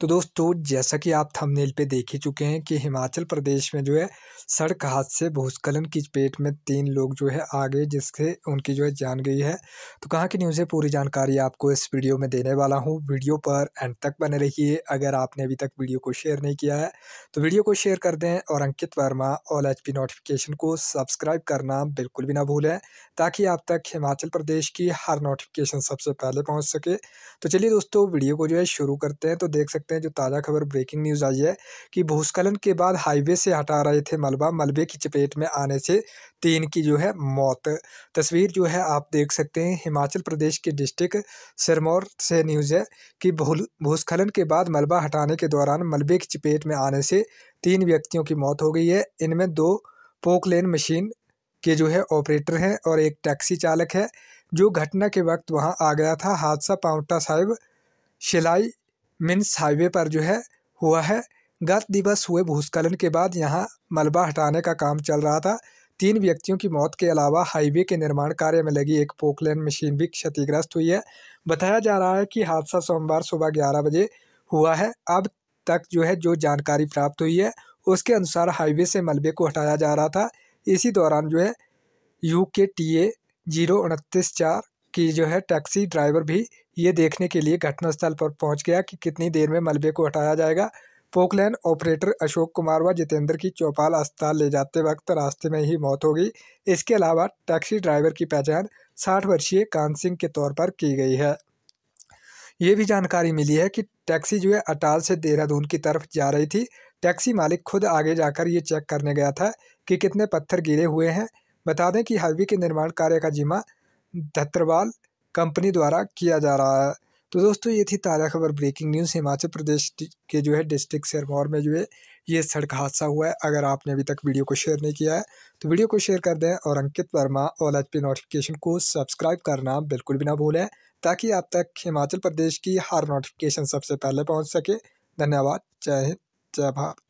तो दोस्तों जैसा कि आप थंबनेल पे देख ही चुके हैं कि हिमाचल प्रदेश में जो है सड़क हादसे भूस्खलन की चपेट में तीन लोग जो है आ गए जिससे उनकी जो है जान गई है तो कहाँ की न्यूज़ है पूरी जानकारी आपको इस वीडियो में देने वाला हूँ वीडियो पर एंड तक बने रहिए अगर आपने अभी तक वीडियो को शेयर नहीं किया है तो वीडियो को शेयर कर दें और Ankit Verma all H notification को सब्सक्राइब करना बिल्कुल भी ना भूलें ताकि आप तक हिमाचल प्रदेश की हर नोटिफिकेशन सबसे पहले पहुँच सके तो चलिए दोस्तों वीडियो को जो है शुरू करते हैं तो देख सकते सकते हैं जो ताज़ा खबर ब्रेकिंग न्यूज़ आई है कि भूस्खलन के बाद हाईवे से हटा रहे थे मलबा मलबे की चपेट में आने से तीन की जो है मौत तस्वीर जो है आप देख सकते हैं हिमाचल प्रदेश के डिस्ट्रिक्ट सिरमौर से न्यूज़ है कि भूस्खलन के बाद मलबा हटाने के दौरान मलबे की चपेट में आने से तीन व्यक्तियों की मौत हो गई है इनमें दो पोकलेन मशीन के जो है ऑपरेटर हैं और एक टैक्सी चालक है जो घटना के वक्त वहां आ गया था हादसा पांवटा साहिब शिलाई मिन्स हाईवे पर जो है हुआ है गत दिवस हुए भूस्खलन के बाद यहाँ मलबा हटाने का काम चल रहा था तीन व्यक्तियों की मौत के अलावा हाईवे के निर्माण कार्य में लगी एक पोकलैन मशीन भी क्षतिग्रस्त हुई है बताया जा रहा है कि हादसा सोमवार सुबह ग्यारह बजे हुआ है अब तक जो है जो जानकारी प्राप्त हुई है उसके अनुसार हाईवे से मलबे को हटाया जा रहा था इसी दौरान जो है यू के टी ए जीरो उनतीस चार की जो है टैक्सी ड्राइवर भी ये देखने के लिए घटनास्थल पर पहुंच गया कि कितनी देर में मलबे को हटाया जाएगा पोकलैन ऑपरेटर अशोक कुमार व जितेंद्र की चौपाल अस्पताल ले जाते वक्त रास्ते में ही मौत हो गई इसके अलावा टैक्सी ड्राइवर की पहचान साठ वर्षीय कान सिंह के तौर पर की गई है ये भी जानकारी मिली है कि टैक्सी जो है अटाल से देहरादून की तरफ जा रही थी टैक्सी मालिक खुद आगे जाकर ये चेक करने गया था कि कितने पत्थर गिरे हुए हैं बता दें कि हाईवे के निर्माण कार्य का जिम्मा धत्रवाल कंपनी द्वारा किया जा रहा है तो दोस्तों ये थी ताज़ा खबर ब्रेकिंग न्यूज़ हिमाचल प्रदेश के जो है डिस्ट्रिक्ट सिरमौर में जो है ये सड़क हादसा हुआ है अगर आपने अभी तक वीडियो को शेयर नहीं किया है तो वीडियो को शेयर कर दें और Ankit Verma all H P notification को सब्सक्राइब करना बिल्कुल भी ना भूलें ताकि आप तक हिमाचल प्रदेश की हर नोटिफिकेशन सबसे पहले पहुँच सके धन्यवाद जय हिंद जय भारत